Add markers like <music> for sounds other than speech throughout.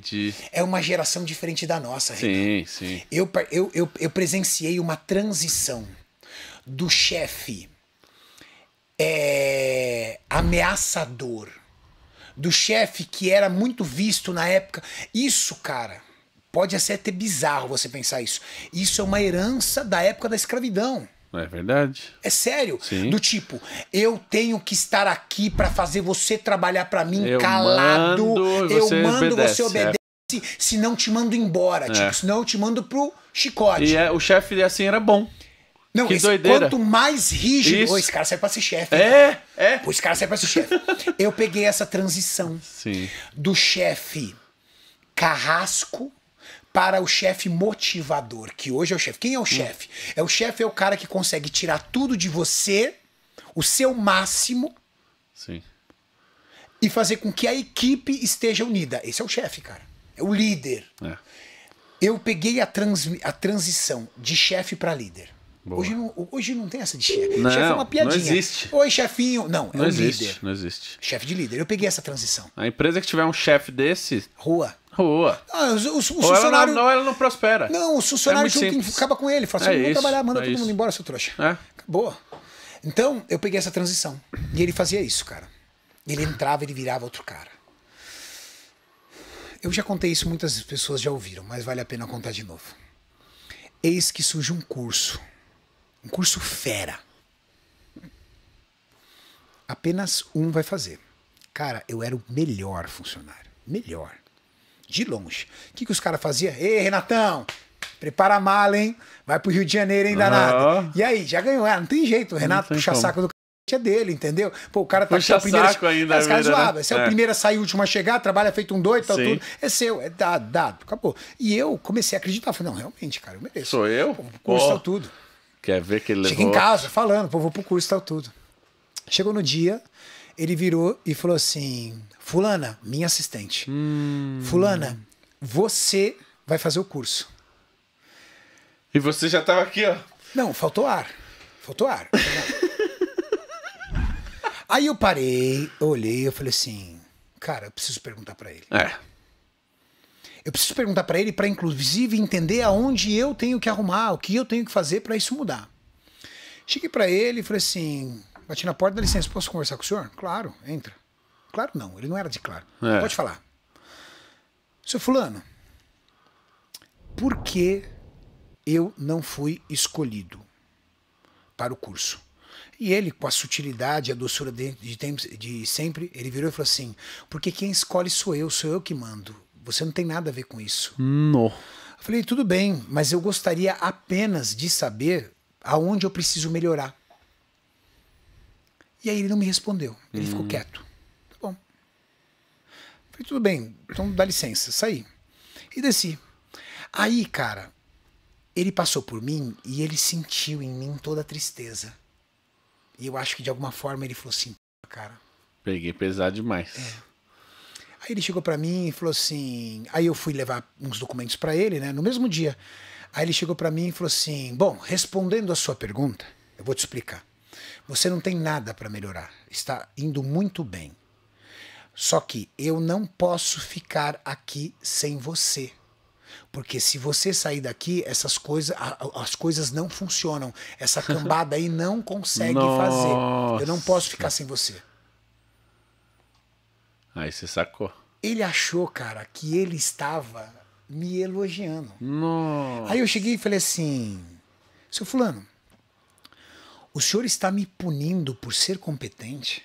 De... É uma geração diferente da nossa. Renan. Sim, sim. Eu, eu, eu, eu presenciei uma transição do chefe é, ameaçador, do chefe que era muito visto na época. Isso, cara, pode ser até bizarro você pensar isso. Isso é uma herança da época da escravidão. É verdade. É sério. Sim. Do tipo, eu tenho que estar aqui para fazer você trabalhar para mim eu calado. Mando, eu você mando, obedece, você obedecer. É. Se não te mando embora, tipo, é. tipo, senão eu te mando pro chicote. E é, o chefe é assim era bom. Não, que esse, quanto mais rígido. Isso. esse cara sai pra ser chefe. É, é. Pô, esse cara sai pra ser chefe. eu peguei essa transição <laughs> Sim. do chefe carrasco para o chefe motivador, que hoje é o chefe. Quem é o hum. chefe? É o chefe é o cara que consegue tirar tudo de você, o seu máximo. Sim. E fazer com que a equipe esteja unida. Esse é o chefe, cara. É o líder. É. Eu peguei a, trans, a transição de chefe para líder. Boa. Hoje não, hoje não tem essa de chefe. Não, chefe é uma piadinha. Não existe. Oi, chefinho. Não, é não um existe, líder. Não existe. Chefe de líder. Eu peguei essa transição. A empresa que tiver um chefe desse. Rua. Rua. Ah, o, funcionário. Ela não, não, ela não prospera. Não, o é funcionário é junto simples. acaba com ele. Fala assim: é vamos trabalhar, manda é todo mundo embora, seu trouxa. É. Acabou. Então, eu peguei essa transição. E ele fazia isso, cara. Ele entrava, ele virava outro cara. Eu já contei isso, muitas pessoas já ouviram, mas vale a pena contar de novo. Eis que surge um curso. Um curso fera. Apenas um vai fazer. Cara, eu era o melhor funcionário. Melhor. De longe. O que, que os caras faziam? Ei, Renatão, prepara a mala, hein? Vai pro Rio de Janeiro, hein, danado. E aí, já ganhou. Ah, não tem jeito. O Renato puxa como. saco do é dele, entendeu? Pô, o cara tá com é o primeiro. Saco ainda, as caras zoavam. é o é. primeiro a sair, o último a chegar, trabalha feito um doido, tal, tudo. É seu, é dado, dado, acabou. E eu comecei a acreditar, falei, não, realmente, cara, eu mereço. Sou eu? Pô, curso, tal, tudo. Quer ver que ele Cheguei levou... em casa falando, pô, vou pro curso, tal, tudo. Chegou no dia, ele virou e falou assim: Fulana, minha assistente. Hum. Fulana, você vai fazer o curso. E você já tava aqui, ó. Não, faltou ar. Faltou ar. Aí eu parei, eu olhei, eu falei assim: Cara, eu preciso perguntar para ele. É. Eu preciso perguntar para ele para inclusive entender aonde eu tenho que arrumar, o que eu tenho que fazer para isso mudar. Cheguei para ele e falei assim: Bati na porta, dá licença, posso conversar com o senhor? Claro, entra. Claro não, ele não era de claro. É. Pode falar. Seu fulano, por que eu não fui escolhido para o curso? E ele, com a sutilidade, a doçura de, de, de sempre, ele virou e falou assim, porque quem escolhe sou eu, sou eu que mando. Você não tem nada a ver com isso. Não. Eu falei, tudo bem, mas eu gostaria apenas de saber aonde eu preciso melhorar. E aí ele não me respondeu. Ele ficou hum. quieto. Tá bom. Falei, tudo bem, então dá licença, saí. E desci. Aí, cara, ele passou por mim e ele sentiu em mim toda a tristeza. E eu acho que de alguma forma ele falou assim, cara. Peguei pesado demais. É. Aí ele chegou para mim e falou assim. Aí eu fui levar uns documentos para ele, né? No mesmo dia. Aí ele chegou para mim e falou assim: Bom, respondendo a sua pergunta, eu vou te explicar. Você não tem nada para melhorar. Está indo muito bem. Só que eu não posso ficar aqui sem você. Porque se você sair daqui, essas coisas, as coisas não funcionam. Essa <laughs> cambada aí não consegue fazer. Eu não posso ficar sem você. Aí você sacou. Ele achou, cara, que ele estava me elogiando. Nossa. Aí eu cheguei e falei assim: seu Fulano, o senhor está me punindo por ser competente?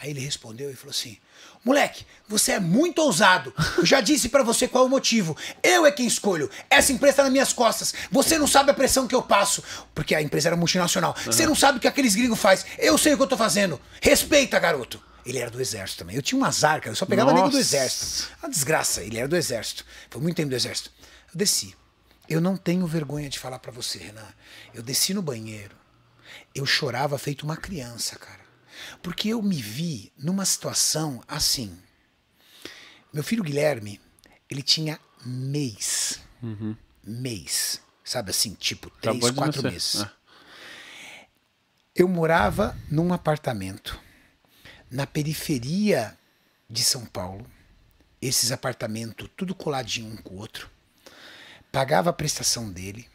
Aí ele respondeu e falou assim: Moleque, você é muito ousado. Eu já disse para você qual é o motivo. Eu é quem escolho. Essa empresa tá nas minhas costas. Você não sabe a pressão que eu passo. Porque a empresa era multinacional. Uhum. Você não sabe o que aqueles gringos fazem. Eu sei o que eu tô fazendo. Respeita, garoto. Ele era do exército também. Eu tinha um azar, cara. Eu só pegava Nossa. nego do exército. Uma desgraça. Ele era do exército. Foi muito tempo do exército. Eu desci. Eu não tenho vergonha de falar para você, Renan. Eu desci no banheiro. Eu chorava feito uma criança, cara. Porque eu me vi numa situação assim. Meu filho Guilherme, ele tinha mês. Uhum. Mês. Sabe assim, tipo, tá três, Acabou quatro meses. Ah. Eu morava num apartamento na periferia de São Paulo. Esses apartamentos, tudo coladinho um com o outro pagava a prestação dele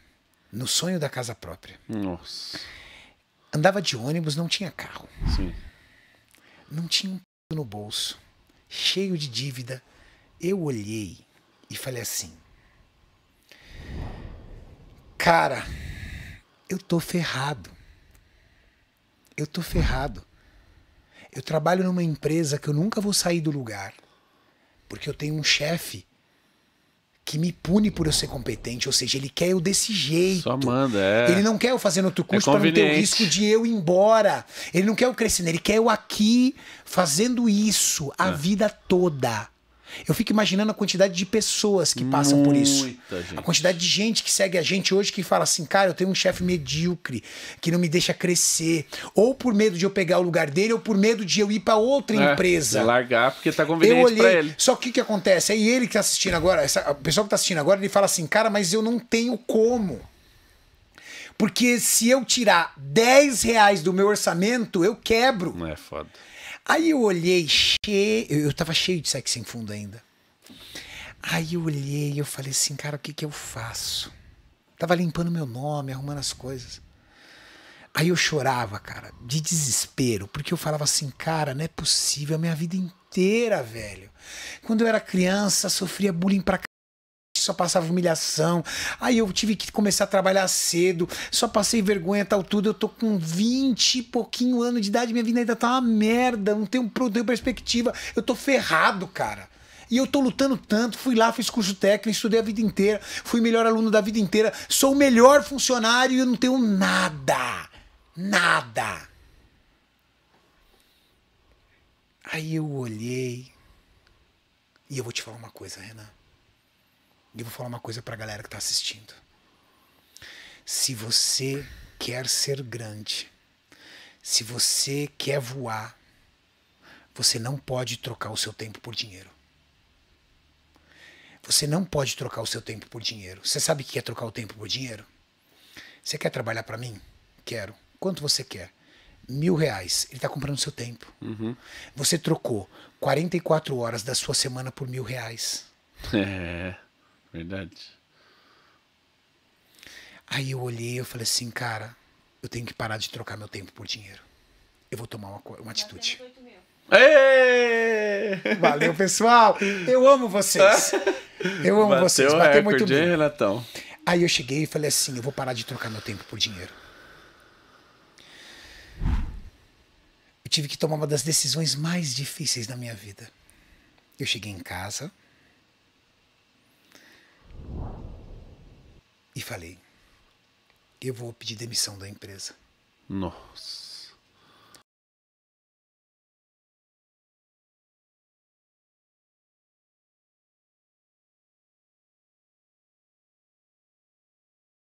no sonho da casa própria. Nossa. Andava de ônibus, não tinha carro. Sim. Não tinha um p... no bolso, cheio de dívida. Eu olhei e falei assim: Cara, eu tô ferrado. Eu tô ferrado. Eu trabalho numa empresa que eu nunca vou sair do lugar, porque eu tenho um chefe que me pune por eu ser competente. Ou seja, ele quer eu desse jeito. Só manda, é. Ele não quer eu fazendo outro é curso é para não ter o risco de eu ir embora. Ele não quer eu crescendo, ele quer eu aqui fazendo isso a é. vida toda. Eu fico imaginando a quantidade de pessoas que passam Muita por isso. Gente. A quantidade de gente que segue a gente hoje que fala assim, cara, eu tenho um chefe medíocre que não me deixa crescer. Ou por medo de eu pegar o lugar dele, ou por medo de eu ir para outra é, empresa. Largar porque tá conveniente olhei, pra ele. Só que o que acontece? Aí é ele que tá assistindo agora, essa, o pessoal que tá assistindo agora, ele fala assim, cara, mas eu não tenho como. Porque se eu tirar 10 reais do meu orçamento, eu quebro. Não é foda. Aí eu olhei cheio, eu tava cheio de sexo sem fundo ainda. Aí eu olhei e eu falei assim, cara, o que que eu faço? Tava limpando meu nome, arrumando as coisas. Aí eu chorava, cara, de desespero, porque eu falava assim, cara, não é possível, a minha vida inteira, velho. Quando eu era criança, sofria bullying pra só passava humilhação. Aí eu tive que começar a trabalhar cedo, só passei vergonha tal tudo. Eu tô com 20 e pouquinho anos de idade, minha vida ainda tá uma merda, não tenho, não tenho perspectiva. Eu tô ferrado, cara. E eu tô lutando tanto, fui lá, fiz curso técnico, estudei a vida inteira, fui melhor aluno da vida inteira, sou o melhor funcionário e eu não tenho nada. Nada. Aí eu olhei. E eu vou te falar uma coisa, Renan. E vou falar uma coisa para a galera que está assistindo. Se você quer ser grande, se você quer voar, você não pode trocar o seu tempo por dinheiro. Você não pode trocar o seu tempo por dinheiro. Você sabe o que é trocar o tempo por dinheiro? Você quer trabalhar para mim? Quero. Quanto você quer? Mil reais. Ele está comprando o seu tempo. Uhum. Você trocou 44 horas da sua semana por mil reais. É. Verdade. Aí eu olhei eu falei assim, cara, eu tenho que parar de trocar meu tempo por dinheiro. Eu vou tomar uma, uma atitude. Ei! Valeu, pessoal! Eu amo vocês! Eu amo Bateu vocês, bateu muito bem. Renatão. Aí eu cheguei e falei assim: eu vou parar de trocar meu tempo por dinheiro. Eu tive que tomar uma das decisões mais difíceis da minha vida. Eu cheguei em casa, e falei: eu vou pedir demissão da empresa. Nossa.